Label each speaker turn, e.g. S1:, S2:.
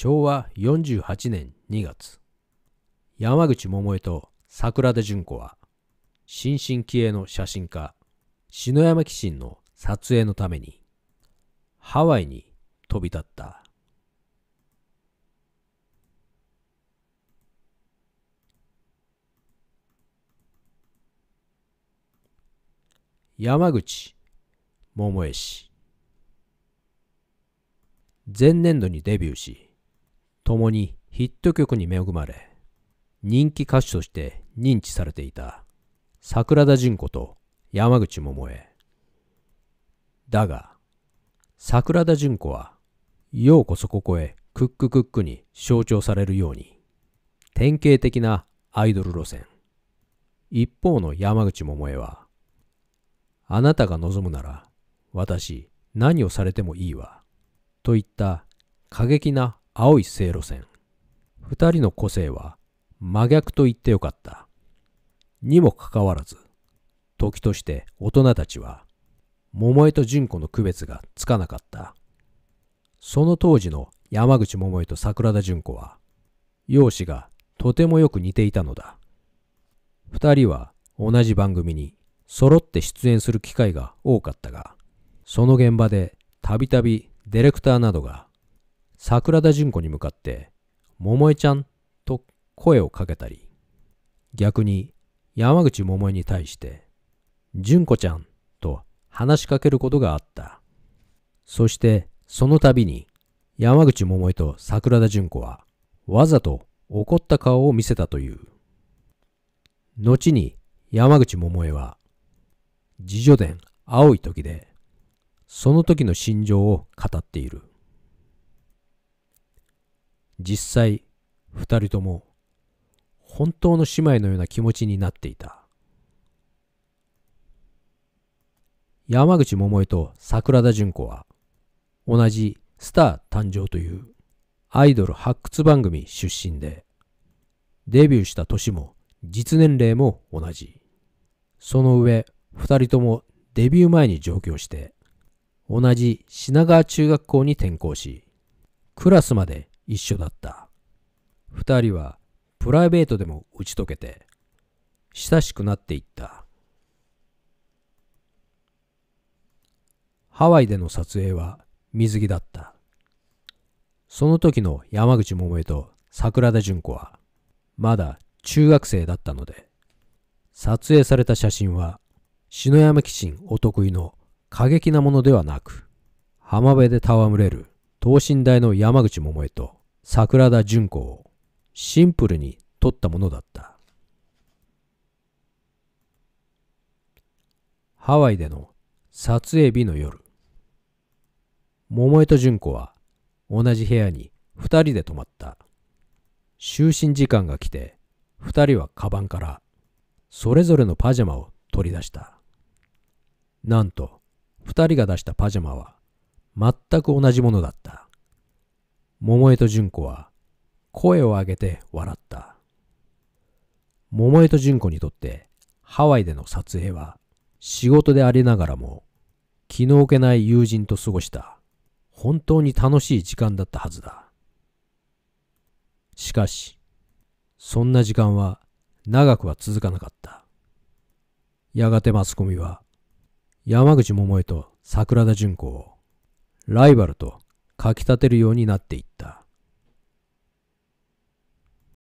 S1: 昭和48年2月、山口百恵と桜田淳子は、新進気鋭の写真家、篠山紀信の撮影のために、ハワイに飛び立った。山口百恵氏前年度にデビューし共にヒット曲に恵まれ、人気歌手として認知されていた桜田淳子と山口百恵。だが、桜田淳子は、ようこそここへクッククックに象徴されるように、典型的なアイドル路線。一方の山口百恵は、あなたが望むなら、私、何をされてもいいわ、といった過激な青い正路線。二人の個性は真逆と言ってよかった。にもかかわらず、時として大人たちは、桃江と純子の区別がつかなかった。その当時の山口桃江と桜田純子は、容姿がとてもよく似ていたのだ。二人は同じ番組に揃って出演する機会が多かったが、その現場でたびたびディレクターなどが桜田淳子に向かって、桃江ちゃんと声をかけたり、逆に山口桃江に対して、純子ちゃんと話しかけることがあった。そしてその度に山口桃江と桜田淳子はわざと怒った顔を見せたという。後に山口桃江は、自叙伝青い時で、その時の心情を語っている。実際2人とも本当の姉妹のような気持ちになっていた山口百恵と桜田淳子は同じスター誕生というアイドル発掘番組出身でデビューした年も実年齢も同じその上2人ともデビュー前に上京して同じ品川中学校に転校しクラスまで一緒だった2人はプライベートでも打ち解けて親しくなっていったハワイでの撮影は水着だったその時の山口百恵と桜田淳子はまだ中学生だったので撮影された写真は篠山基信お得意の過激なものではなく浜辺で戯れる等身大の山口百恵と桜田淳子をシンプルに撮ったものだった。ハワイでの撮影日の夜、桃江と淳子は同じ部屋に2人で泊まった。就寝時間が来て、2人はカバンからそれぞれのパジャマを取り出した。なんと、2人が出したパジャマは全く同じものだった。桃江と純子は声を上げて笑った。桃江と純子にとってハワイでの撮影は仕事でありながらも気の置けない友人と過ごした本当に楽しい時間だったはずだ。しかし、そんな時間は長くは続かなかった。やがてマスコミは山口百恵と桜田淳子をライバルとかきたてるようになっていった。